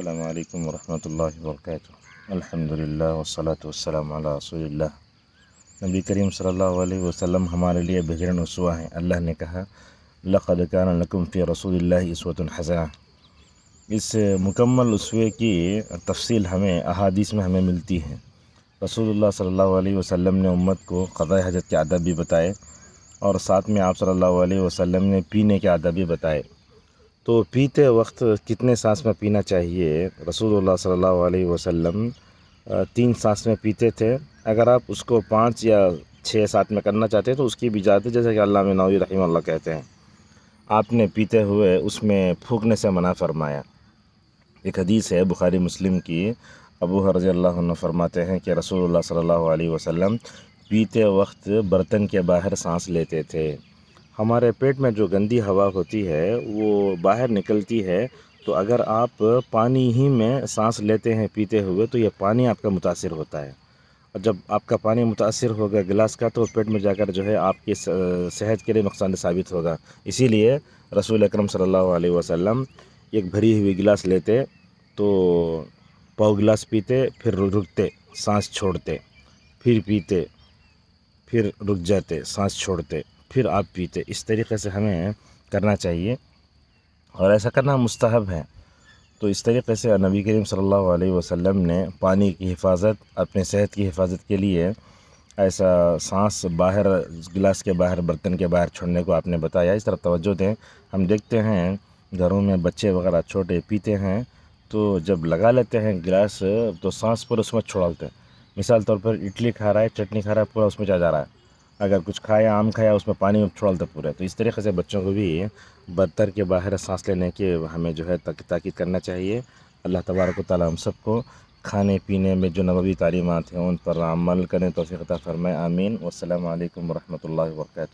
अल्लाम वरहमल वर्क अल्हम्दुलिल्लाह वसलात वसलाम रसूलिल्लाह नबी करीम सल्लल्लाहु अलैहि वसल्लम हमारे लिए बेहतरीन उसवा हैं अल्लाह ने कहा लक़द कान लकुम फ़ी रसूलिल्लाह हसना इस मुकम्मल उसवे की तफसील हमें अहादीस में हमें मिलती है रसूलुल्लाह सल्लल्लाहु अलैहि वसल्लम ने उम्मत को क़दा हजरत के आदब भी बताए और साथ में आप सल्लल्लाहु अलैहि वसल्लम ने पीने के आदब भी बताए तो पीते वक्त कितने सांस में पीना चाहिए रसूल सल्ला वसम तीन सांस में पीते थे अगर आप उसको पाँच या छः सात में करना चाहते हैं तो उसकी भी जाते जैसे कि अल्लाह नौ रही कहते हैं आपने पीते हुए उसमें फूकने से मना फरमाया एक हदीस है बुखारी मुस्लिम की अबू हरजी फरमाते हैं कि रसूल सल्ला वसम पीते वक्त बर्तन के बाहर सांस लेते थे हमारे पेट में जो गंदी हवा होती है वो बाहर निकलती है तो अगर आप पानी ही में सांस लेते हैं पीते हुए तो ये पानी आपका मुतासर होता है और जब आपका पानी मुतासर होगा गिलास का तो पेट में जाकर जो है आपकी सेहत के लिए नुकसान साबित होगा इसीलिए रसूल अकरम सल्लल्लाहु अलैहि वसल्लम एक भरी हुई गिलास लेते तो पाव गिलास पीते फिर रुकते सांस छोड़ते फिर पीते फिर रुक जाते सांस छोड़ते फिर आप पीते तो इस तरीके से हमें करना चाहिए और ऐसा करना मुस्तहब है तो इस तरीके से नबी करीम सल्लल्लाहु अलैहि वसल्लम ने पानी की हिफाजत अपने सेहत की हिफाजत के लिए ऐसा सांस बाहर गिलास के बाहर बर्तन के बाहर छोड़ने को आपने बताया इस तरफ तवज्जो दें हम देखते हैं घरों में बच्चे वगैरह छोटे पीते हैं तो जब लगा लेते हैं गिलास तो सांस पर उसमें छोड़ते हैं मिसाल तौर पर इडली खा रहा है चटनी खा रहा है पूरा उसमें जा जा रहा है अगर कुछ खाया आम खाया उसमें पानी में थोड़ा तक है तो इस तरीके से बच्चों को भी बदतर के बाहर सांस लेने के हमें जो है ताकि करना चाहिए अल्लाह तबारक ताली हम सबको खाने पीने में जो नबी तालीमत हैं उन पर अमल करें तोफ़ी फ़रमाए आमीन वालकम वरह वर्का